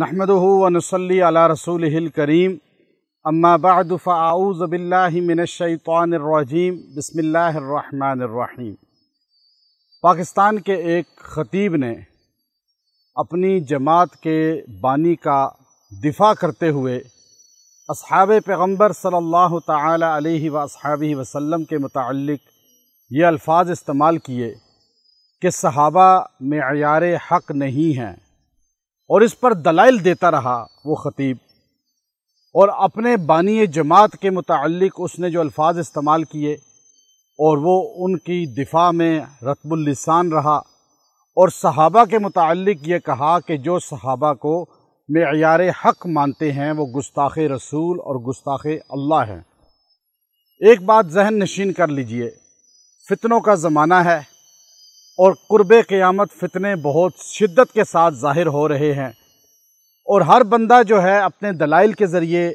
नहमदहू वनसली अला रसूल करीम अम्माबाद फ़ाऊज़बिल्लिमिनशैतरजीम बसमीम पाकिस्तान के एक ख़तीब ने अपनी जमात के बानी का दिफा करते हुए अब पैगम्बर सल्ला ताला वसलम के मुतल ये अल्फाज इस्तेमाल किए कि सहाबा मैार हक़ नहीं हैं और इस पर दलाइल देता रहा वो ख़तीब और अपने बानी जमात के मुतक उसने जो अल्फाज इस्तेमाल किए और वो उनकी दिफा में रतबुल्लिसान रहा और सहाबा के मुतक ये कहा कि जो सहाबा को मैार हक मानते हैं वो गुस्ताख रसूल और गुस्ताख अल्लाह हैं एक बात जहन नशीन कर लीजिए फितनों का ज़माना है और कुर्ब क़यामत फ़ितने बहुत शिद्दत के साथ ज़ाहिर हो रहे हैं और हर बंदा जो है अपने दलाइल के ज़रिए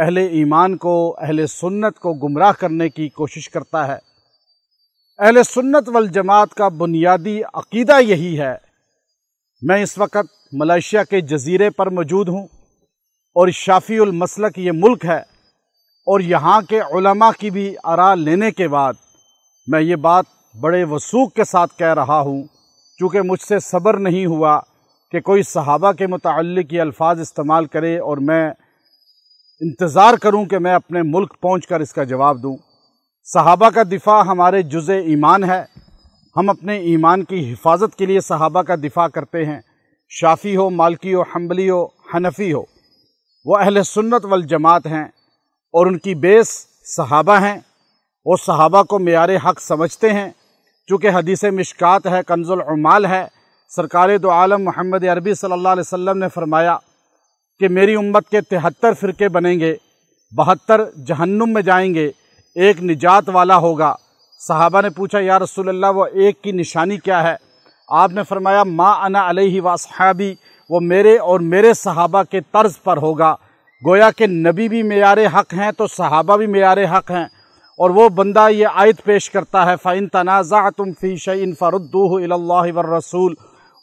अहल ईमान को अहल सुन्नत को गुमराह करने की कोशिश करता है अहल सुन्नत वल जमात का बुनियादी अकीदा यही है मैं इस वक्त मलेशिया के जजीरे पर मौजूद हूँ और शाफ़ील मसलक ये मुल्क है और यहाँ के उलमा की भी आरा लेने के बाद मैं ये बात बड़े वसूख के साथ कह रहा हूँ चूँकि मुझसे सब्र नहीं हुआ कि कोई सहाबा के मुतल ये अल्फाज इस्तेमाल करे और मैं इंतज़ार करूँ कि मैं अपने मुल्क पहुँच कर इसका जवाब दूँ सहाबा का दिफा हमारे जुज़ ईमान है हम अपने ईमान की हिफाजत के लिए सहाबा का दिफा करते हैं शाफ़ी हो मालकी हो हम्बली हो हनफी हो वह अहल सुन्नत वल जमात हैं और उनकी बेस सहाबा हैं वो सहाबा को मैार हक समझते हैं चूँकि हदीस मिशकात है कंजुलमाल है सरकार दो आलम मोहम्मद अरबी सल्लल्लाहु अलैहि वसल्लम ने फरमाया कि मेरी उम्मत के तिहत्तर फ़िरके बनेंगे बहत्तर जहन्नुम में जाएंगे एक निजात वाला होगा साहबा ने पूछा या रसूलल्लाह वो एक की निशानी क्या है आपने फरमाया माँ अना अलही वासहाबी वो मेरे और मेरे सहाबा के तर्ज पर होगा गोया के नबी भी मैार हक़ हैं तो सहाबा भी मैार हक़ हैं और वो बंदा ये आयत पेश करता है फ़ाइन तनाज़ा तुम फ़ी शैन फ़रद्दू रसूल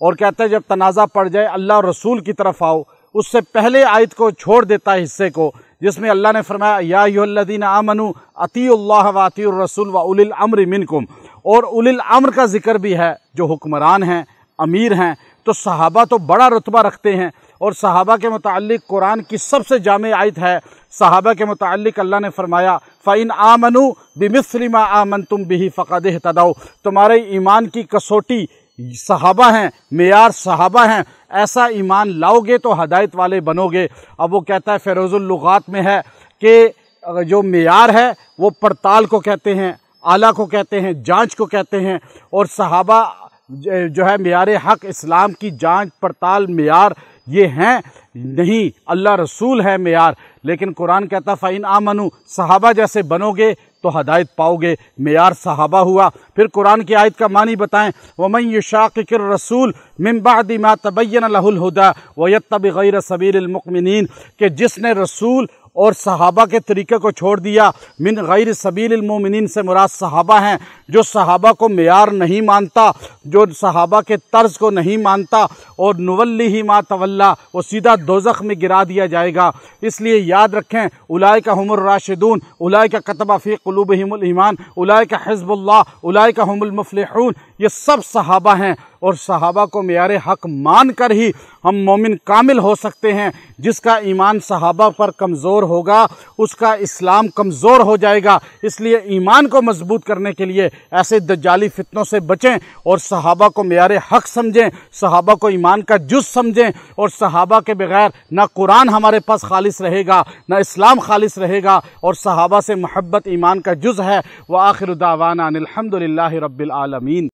और कहते हैं जब तनाज़ा पड़ जाए अल्लाह रसूल की तरफ आओ उससे पहले आयत को छोड़ देता है हिस्से को जिसमें अल्लाह ने फरमाया यादीन आमनु अतील्ला वाती रसूल व उलिल अम्र मिनकुम और उलिल अम्र का जिक्र भी है जो हुक्मरान हैं अमीर हैं तो सहाबा तो बड़ा रुतबा रखते हैं और सहाबा के मतलब कुरान की सबसे जाम आयत है सहाबा के मतलब अल्लाह ने फरमाया फ़ैन आमनु बिमिसलिमा आमन तुम बिही फ़क़द तदाओ तुम्हारे ईमान की कसौटी सहाबा हैं मैार सहाबा हैं ऐसा ईमान लाओगे तो हदायत वाले बनोगे अब वो कहता है फ़ेरोज़ुल्लुगात में है कि जो मैार है वो पड़ताल को कहते हैं आला को कहते हैं जांच को कहते हैं और सहाबा जो है मीर हक इस्लाम की जांच पड़ताल मीर ये हैं नहीं अल्लाह रसूल है मैार लेकिन कुरान कहता फ़ैन आमनु सहाबा जैसे बनोगे तो हदायत पाओगे मेयार सहाबा हुआ फिर कुरान की आयत का मानी बताएं वमन युशाकिर रसूल मिम्बादी मा तबैन लहुलहुदा वयत तब गैर सबीरमिन के जिसने रसूल और सहाबा के तरीक़े को छोड़ दिया मिन गैर सबीलमिन से मुराद सहाबा हैं जो सहाबा को मैार नहीं मानता जो सहाबा के तर्ज को नहीं मानता और नवल्ली ही मा तवल्ला वो सीधा दोजख में गिरा दिया जाएगा इसलिए याद रखें उलाय का हमर राशिदून उलाय का कतबा फ़ी कलूब हिमुल उलाय का हिजबुल्ला उलाय का हमल ये सब सहाबा हैं और सहाबा को मैार हक मान कर ही हम मोमिन कामिल हो सकते हैं जिसका ईमान सहाबा पर कमज़ोर होगा उसका इस्लाम कमज़ोर हो जाएगा इसलिए ईमान को मजबूत करने के लिए ऐसे दजाली फितनों से बचें और सहाबा को मैार हक समझें सहाबा को ईमान का जुज समझें और सहाबा के बगैर ना कुरान हमारे पास खालिश रहेगा ना इस्लाम खालिश रहेगा और सहाबा से महब्बत ईमान का जुज़ है व आखिर दावाना अनिलहमदिल्ला रबालमीन